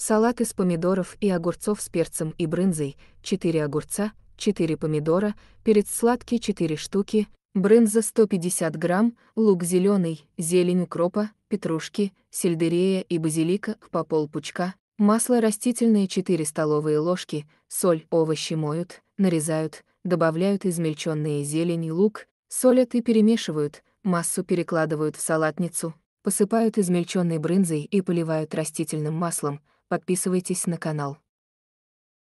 Салат из помидоров и огурцов с перцем и брынзой, 4 огурца, 4 помидора, перец сладкий 4 штуки, брынза 150 грамм, лук зеленый, зелень укропа, петрушки, сельдерея и базилика по пол пучка, масло растительное 4 столовые ложки, соль, овощи моют, нарезают, добавляют измельченные зелень и лук, солят и перемешивают, массу перекладывают в салатницу, посыпают измельченной брынзой и поливают растительным маслом, Подписывайтесь на канал.